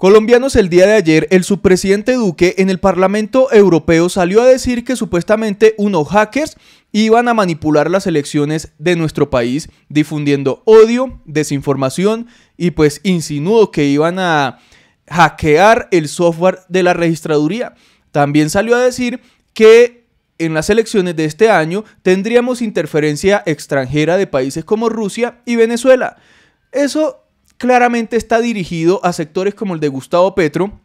Colombianos, el día de ayer, el subpresidente Duque en el Parlamento Europeo salió a decir que supuestamente unos hackers iban a manipular las elecciones de nuestro país, difundiendo odio, desinformación y pues insinuó que iban a hackear el software de la registraduría. También salió a decir que en las elecciones de este año tendríamos interferencia extranjera de países como Rusia y Venezuela. Eso claramente está dirigido a sectores como el de Gustavo Petro,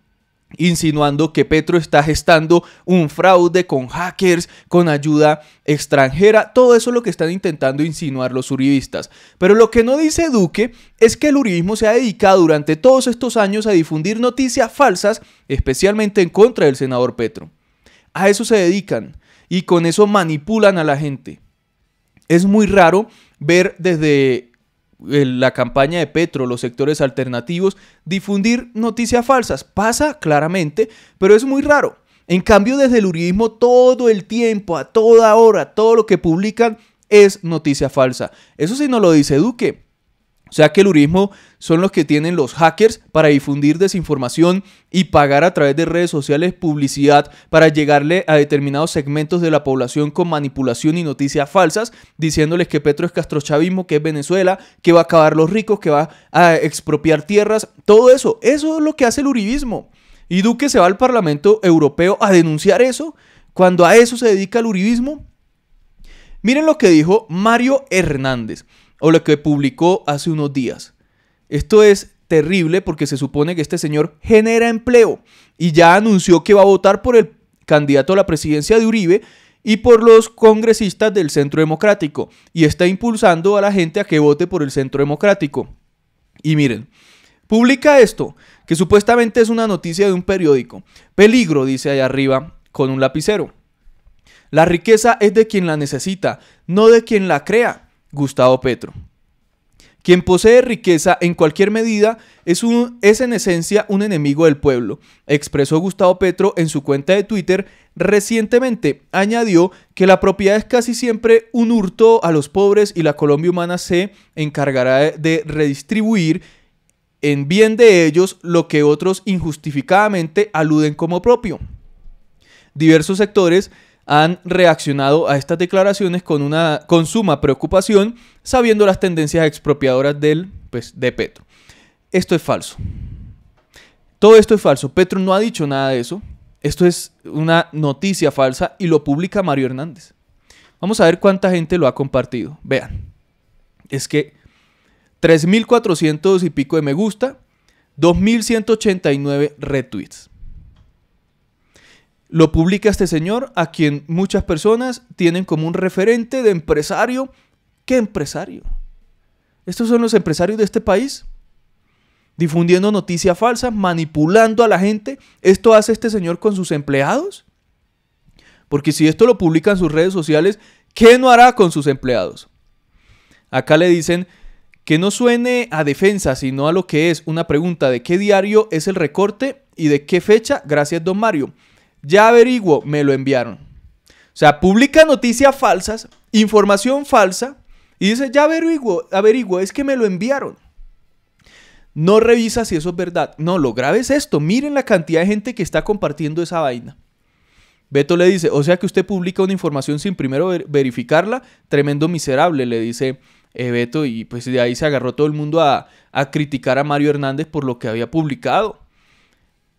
insinuando que Petro está gestando un fraude con hackers, con ayuda extranjera. Todo eso es lo que están intentando insinuar los uribistas. Pero lo que no dice Duque es que el uribismo se ha dedicado durante todos estos años a difundir noticias falsas, especialmente en contra del senador Petro. A eso se dedican y con eso manipulan a la gente. Es muy raro ver desde eh, la campaña de Petro, los sectores alternativos, difundir noticias falsas. Pasa claramente, pero es muy raro. En cambio, desde el uribismo todo el tiempo, a toda hora, todo lo que publican es noticia falsa. Eso sí no lo dice Duque. O sea que el urismo son los que tienen los hackers para difundir desinformación y pagar a través de redes sociales publicidad para llegarle a determinados segmentos de la población con manipulación y noticias falsas, diciéndoles que Petro es castrochavismo, que es Venezuela, que va a acabar los ricos, que va a expropiar tierras, todo eso, eso es lo que hace el uribismo. Y Duque se va al Parlamento Europeo a denunciar eso, cuando a eso se dedica el uribismo. Miren lo que dijo Mario Hernández o lo que publicó hace unos días. Esto es terrible porque se supone que este señor genera empleo y ya anunció que va a votar por el candidato a la presidencia de Uribe y por los congresistas del Centro Democrático y está impulsando a la gente a que vote por el Centro Democrático. Y miren, publica esto, que supuestamente es una noticia de un periódico. Peligro, dice allá arriba, con un lapicero. La riqueza es de quien la necesita, no de quien la crea. Gustavo Petro. Quien posee riqueza en cualquier medida es, en esencia un enemigo del pueblo, expresó Gustavo Petro en su cuenta de Twitter. Recientemente añadió que la propiedad es casi siempre un hurto a los pobres y la Colombia humana se encargará de, de redistribuir en bien de ellos lo que otros injustificadamente aluden como propio. Diversos sectores han reaccionado a estas declaraciones con una con suma preocupación, sabiendo las tendencias expropiadoras del pues, de Petro. Esto es falso. Todo esto es falso. Petro no ha dicho nada de eso. Esto es una noticia falsa y lo publica Mario Hernández. Vamos a ver cuánta gente lo ha compartido. Vean. Es que 3.400 y pico de me gusta, 2.189 retweets lo publica este señor a quien muchas personas tienen como un referente de empresario. ¿Qué empresario? Estos son los empresarios de este país difundiendo noticias falsas, manipulando a la gente. ¿Esto hace este señor con sus empleados? Porque si esto lo publica en sus redes sociales, ¿qué no hará con sus empleados? Acá le dicen que no suene a defensa, sino a lo que es una pregunta de qué diario es el recorte y de qué fecha. Gracias, don Mario. Ya averiguo, me lo enviaron. O sea, publica noticias falsas, información falsa, y dice, ya averiguo, averiguo, es que me lo enviaron. No revisa si eso es verdad. No, lo grave es esto. Miren la cantidad de gente que está compartiendo esa vaina. Beto le dice, o sea que usted publica una información sin primero verificarla. Tremendo miserable, le dice eh, Beto. Y pues de ahí se agarró todo el mundo a, a criticar a Mario Hernández por lo que había publicado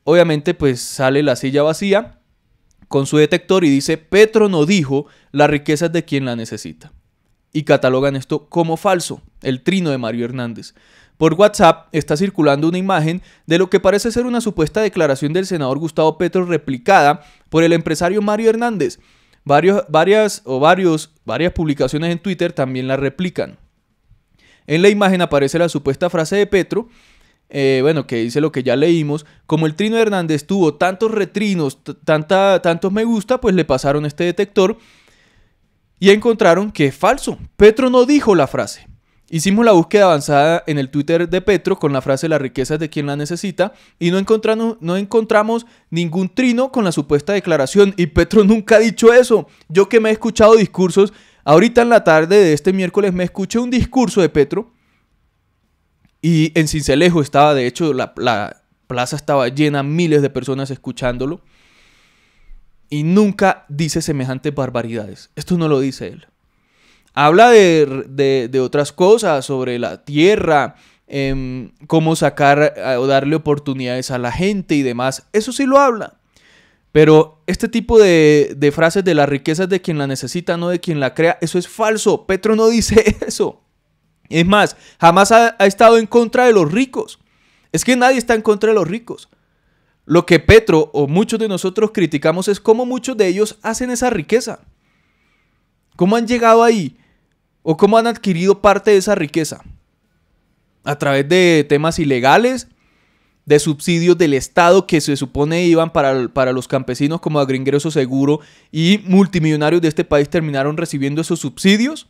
obviamente pues sale la silla vacía con su detector y dice, Petro no dijo, la riqueza de quien la necesita. Y catalogan esto como falso, el trino de Mario Hernández. Por WhatsApp está circulando una imagen de lo que parece ser una supuesta declaración del senador Gustavo Petro replicada por el empresario Mario Hernández. Varios, varias o varios, varias publicaciones en Twitter también la replican. En la imagen aparece la supuesta frase de Petro eh, bueno, que dice lo que ya leímos, como el Trino Hernández tuvo tantos retrinos, tanta, tantos me gusta, pues le pasaron este detector y encontraron que es falso. Petro no dijo la frase. Hicimos la búsqueda avanzada en el Twitter de Petro con la frase la riqueza de quien la necesita y no, encontramos, no encontramos ningún trino con la supuesta declaración y Petro nunca ha dicho eso. Yo que me he escuchado discursos, ahorita en la tarde de este miércoles me escuché un discurso de Petro y en Cincelejo estaba, de hecho, la, plaza estaba llena, miles de personas escuchándolo. Y nunca dice semejantes barbaridades. Esto no lo dice él. Habla de, otras cosas, sobre la tierra, em, cómo sacar eh, o darle oportunidades a la gente y demás. Eso sí lo habla. Pero este tipo de, de frases de la riqueza de quien la necesita, no de quien la crea, eso es falso. Petro no dice eso. Es más, jamás ha, estado en contra de los ricos. Es que nadie está en contra de los ricos. Lo que Petro o muchos de nosotros criticamos es cómo muchos de ellos hacen esa riqueza. ¿Cómo han llegado ahí? ¿O cómo han adquirido parte de esa riqueza? A través de temas ilegales, de subsidios del Estado que se supone iban para, para los campesinos como agringreso seguro y multimillonarios de este país terminaron recibiendo esos subsidios.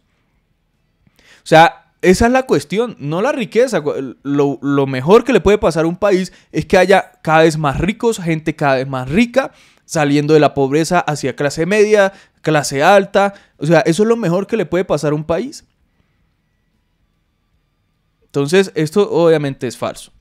O sea, esa es la cuestión, no la riqueza. Lo, mejor que le puede pasar a un país es que haya cada vez más ricos, gente cada vez más rica, saliendo de la pobreza hacia clase media, clase alta. O sea, eso es lo mejor que le puede pasar a un país. Entonces, esto obviamente es falso.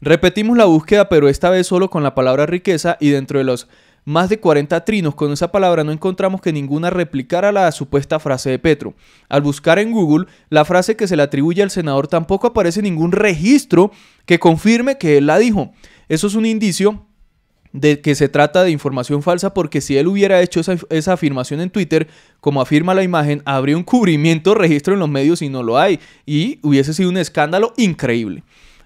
Repetimos la búsqueda, pero esta vez solo con la palabra riqueza y dentro de los más de 40 trinos con esa palabra no encontramos que ninguna replicara la supuesta frase de Petro. Al buscar en Google la frase que se le atribuye al senador tampoco aparece ningún registro que confirme que él la dijo. Eso es un indicio de que se trata de información falsa porque si él hubiera hecho esa, afirmación en Twitter, como afirma la imagen, habría un cubrimiento registro en los medios y no lo hay y hubiese sido un escándalo increíble.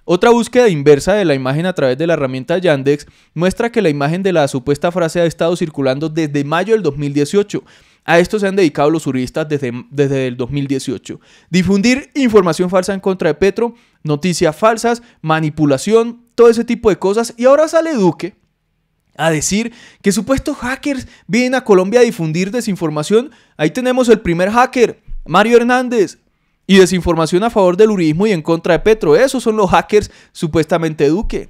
Otra búsqueda inversa de la imagen a través de la herramienta Yandex muestra que la imagen de la supuesta frase ha estado circulando desde mayo del 2018. A esto se han dedicado los juristas desde, desde el 2018. Difundir información falsa en contra de Petro, noticias falsas, manipulación, todo ese tipo de cosas. Y ahora sale Duque a decir que supuestos hackers vienen a Colombia a difundir desinformación. Ahí tenemos el primer hacker, Mario Hernández, y desinformación a favor del uribismo y en contra de Petro. Esos son los hackers supuestamente Duque.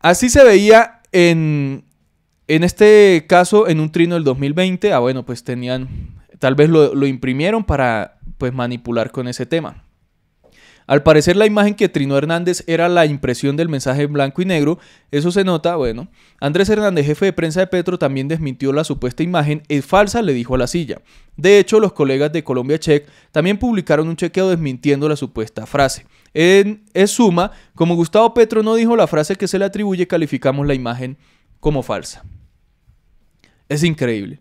Así se veía en, en este caso, en un trino del 2020. Ah, bueno, pues tenían, tal vez lo, imprimieron para pues manipular con ese tema. Al parecer la imagen que trinó Hernández era la impresión del mensaje en blanco y negro, eso se nota, bueno. Andrés Hernández, jefe de prensa de Petro, también desmintió la supuesta imagen, es falsa, le dijo a la silla. De hecho, los colegas de Colombia Check también publicaron un chequeo desmintiendo la supuesta frase. En, suma, como Gustavo Petro no dijo la frase que se le atribuye, calificamos la imagen como falsa. Es increíble.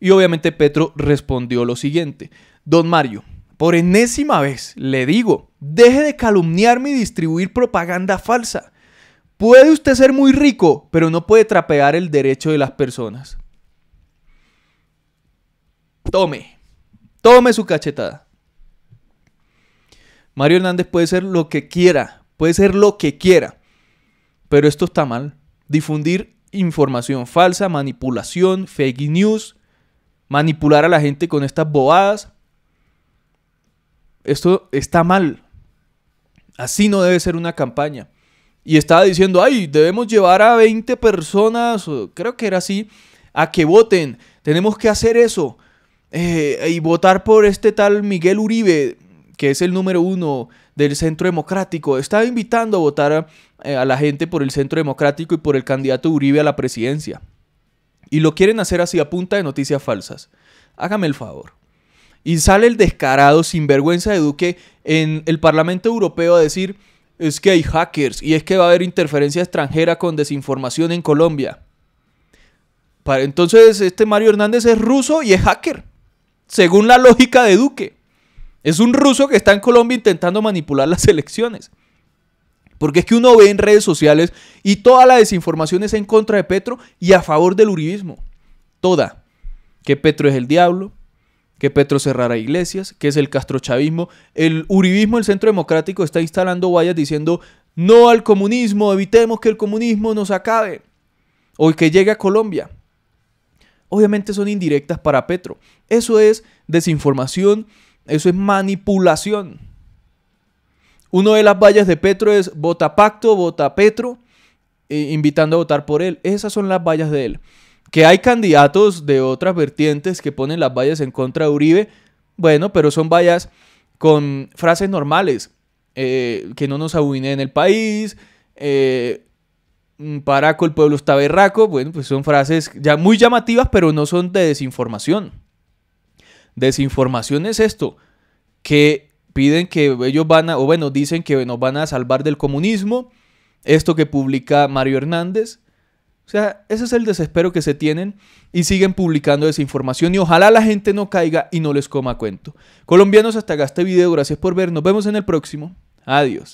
Y obviamente Petro respondió lo siguiente. Don Mario, por enésima vez le digo, deje de calumniarme y distribuir propaganda falsa. Puede usted ser muy rico, pero no puede trapear el derecho de las personas. Tome, tome su cachetada. Mario Hernández puede ser lo que quiera, puede ser lo que quiera, pero esto está mal. Difundir información falsa, manipulación, fake news, manipular a la gente con estas bobadas, esto está mal. Así no debe ser una campaña. Y estaba diciendo, ay, debemos llevar a 20 personas, creo que era así, a que voten. Tenemos que hacer eso. Eh, y votar por este tal Miguel Uribe, que es el número uno del Centro Democrático. Estaba invitando a votar eh, a la gente por el Centro Democrático y por el candidato Uribe a la presidencia. Y lo quieren hacer así a punta de noticias falsas. Hágame el favor. Y sale el descarado sinvergüenza de Duque en el Parlamento Europeo a decir, es que hay hackers y es que va a haber interferencia extranjera con desinformación en Colombia. Para, entonces este Mario Hernández es ruso y es hacker, según la lógica de Duque. Es un ruso que está en Colombia intentando manipular las elecciones. Porque es que uno ve en redes sociales y toda la desinformación es en contra de Petro y a favor del Uribismo. Toda. Que Petro es el diablo, que Petro cerrara iglesias, que es el castrochavismo. El uribismo, el centro democrático, está instalando vallas diciendo no al comunismo, evitemos que el comunismo nos acabe o que llegue a Colombia. Obviamente son indirectas para Petro. Eso es desinformación, eso es manipulación. Uno de las vallas de Petro es vota pacto, vota Petro, eh, invitando a votar por él. Esas son las vallas de él. Que hay candidatos de otras vertientes que ponen las vallas en contra de Uribe, bueno, pero son vallas con frases normales, eh, que no nos en el país, para eh, mm, Paraco, el pueblo está berraco, bueno, pues son frases ya muy llamativas, pero no son de desinformación. Desinformación es esto, que piden que ellos van a, o bueno, dicen que nos van a salvar del comunismo, esto que publica Mario Hernández, o sea, ese es el desespero que se tienen y siguen publicando información. y ojalá la gente no caiga y no les coma cuento. Colombianos, hasta acá este video, gracias por ver, nos vemos en el próximo. Adiós.